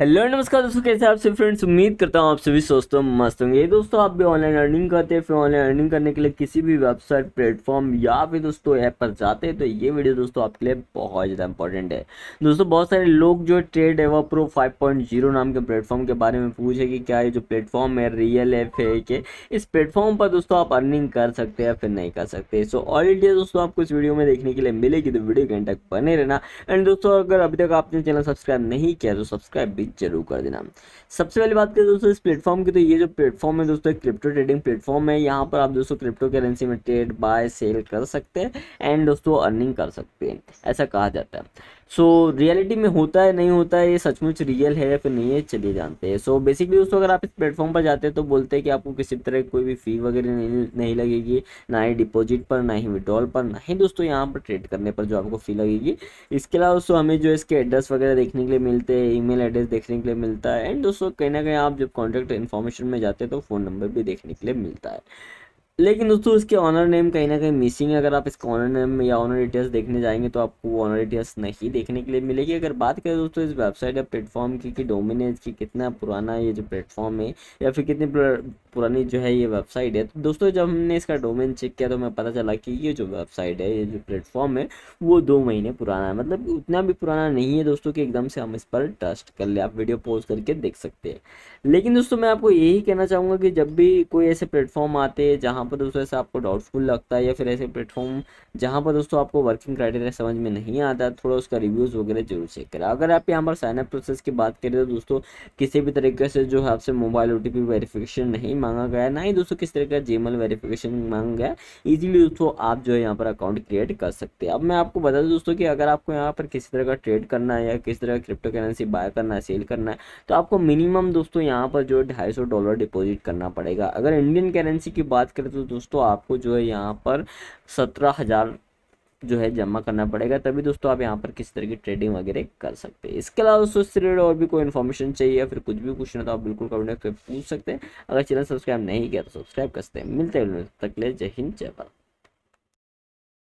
hello नमस्कार दोस्तों कैसे आप सभी फ्रेंड्स उम्मीद करता हूँ आप सभी दोस्तों मस्त होंगे दोस्तों आप भी ऑनलाइन अर्निंग करते हैं फिर ऑनलाइन अर्निंग करने के लिए किसी भी वेबसाइट प्लेटफॉर्म या फिर दोस्तों ऐप पर जाते हैं तो ये वीडियो दोस्तों आपके लिए बहुत ज़्यादा इंपॉर्टेंट है दोस्तों बहुत सारे लोग जो ट्रेड एवा प्रो फाइव नाम के प्लेटफॉर्म के बारे में पूछे कि क्या ये जो प्लेटफॉर्म है रियल है फेक है इस प्लेटफॉर्म पर दोस्तों आप अर्निंग कर सकते हैं फिर नहीं कर सकते सो ऑल इंडिया दोस्तों आपको इस वीडियो में देखने के लिए मिलेगी तो वीडियो घंटे बने रहना एंड दोस्तों अगर अभी तक आपने चैनल सब्सक्राइब नहीं किया तो सब्सक्राइब भी लाइक जरूर कर देना सबसे पहले बात करें दोस्तों इस प्लेटफॉर्म की तो ये जो प्लेटफॉर्म है दोस्तों क्रिप्टो ट्रेडिंग प्लेटफॉर्म है यहाँ पर आप दोस्तों क्रिप्टो करेंसी में ट्रेड बाय सेल कर सकते हैं एंड दोस्तों अर्निंग कर सकते हैं ऐसा कहा जाता है सो so, रियलिटी में होता है नहीं होता है ये सचमुच रियल है या फिर नहीं है चलिए जानते हैं सो बेसिकली दोस्तों अगर आप इस प्लेटफॉर्म पर जाते हैं तो बोलते हैं कि आपको किसी तरह की कोई भी फ़ी वगैरह नहीं नहीं लगेगी ना ही डिपॉजिट पर ना ही विड्रॉल पर ना ही दोस्तों यहाँ पर ट्रेड करने पर जो आपको फ़ी लगेगी इसके अलावा दोस्तों हमें जो इसके एड्रेस वगैरह देखने के लिए मिलते हैं ई एड्रेस देखने के लिए मिलता है एंड दोस्तों कहीं ना कहीं आप जब कॉन्टैक्ट इन्फॉर्मेशन में जाते हैं तो फ़ोन नंबर भी देखने के लिए मिलता है लेकिन दोस्तों इसके ऑनर नेम कहीं ना कहीं मिसिंग है अगर आप इसका ऑनर नेम या ऑनर डिटेल्स देखने जाएंगे तो आपको वो ऑनर डिटेल्स नहीं देखने के लिए मिलेगी अगर बात करें दोस्तों इस वेबसाइट या प्लेटफॉर्म की कि डोमिनेज की कितना पुराना ये जो प्लेटफॉर्म है या फिर कितने पुरानी जो है ये वेबसाइट है तो दोस्तों जब हमने इसका डोमेन चेक किया तो हमें पता चला कि ये जो वेबसाइट है ये जो प्लेटफॉर्म है वो दो महीने पुराना है मतलब उतना भी पुराना नहीं है दोस्तों कि एकदम से हम इस पर ट्रस्ट कर ले आप वीडियो पोज करके देख सकते हैं लेकिन दोस्तों मैं आपको यही कहना चाहूँगा कि जब भी कोई ऐसे प्लेटफॉर्म आते हैं जहाँ पर दोस्तों ऐसा आपको डाउटफुल लगता है या फिर ऐसे प्लेटफॉर्म जहाँ पर दोस्तों आपको वर्किंग क्राइटेरिया समझ में नहीं आता थोड़ा उसका रिव्यूज़ वगैरह जरूर चेक करें अगर आप यहाँ पर साइनअप प्रोसेस की बात करें तो दोस्तों किसी भी तरीके से जो है आपसे मोबाइल ओ टी वेरिफिकेशन नहीं मांगा गया ना ही दोस्तों किस तरह का जीमेल वेरिफिकेशन मांगा गया इजीली दोस्तों आप जो है यहाँ पर अकाउंट क्रिएट कर सकते हैं अब मैं आपको बता दूँ दोस्तों कि अगर आपको यहाँ पर किसी तरह का ट्रेड करना है या किस तरह का क्रिप्टो करेंसी बाय करना है सेल करना है तो आपको मिनिमम दोस्तों यहाँ पर जो ढाई डॉलर डिपोजिट करना पड़ेगा अगर इंडियन करेंसी की बात करें तो दोस्तों आपको जो है यहाँ पर सत्रह जो है जमा करना पड़ेगा तभी दोस्तों आप यहाँ पर किसी तरह की ट्रेडिंग वगैरह कर सकते हैं इसके अलावा दोस्तों इससे रिलेटेड और भी कोई इन्फॉर्मेशन चाहिए या फिर कुछ भी पूछना तो आप बिल्कुल कमेंट में पूछ सकते हैं अगर चैनल सब्सक्राइब नहीं किया तो सब्सक्राइब कर सकते हैं मिलते हैं तक ले जय हिंद जय भारत